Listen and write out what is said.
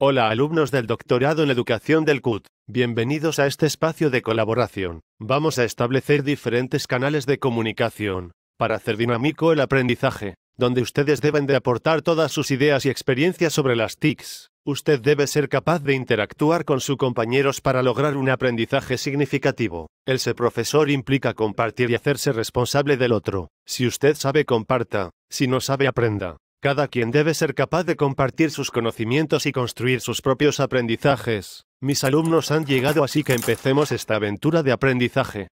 Hola alumnos del Doctorado en Educación del CUT, bienvenidos a este espacio de colaboración. Vamos a establecer diferentes canales de comunicación para hacer dinámico el aprendizaje, donde ustedes deben de aportar todas sus ideas y experiencias sobre las TICs. Usted debe ser capaz de interactuar con sus compañeros para lograr un aprendizaje significativo. El ser profesor implica compartir y hacerse responsable del otro. Si usted sabe, comparta. Si no sabe, aprenda. Cada quien debe ser capaz de compartir sus conocimientos y construir sus propios aprendizajes. Mis alumnos han llegado así que empecemos esta aventura de aprendizaje.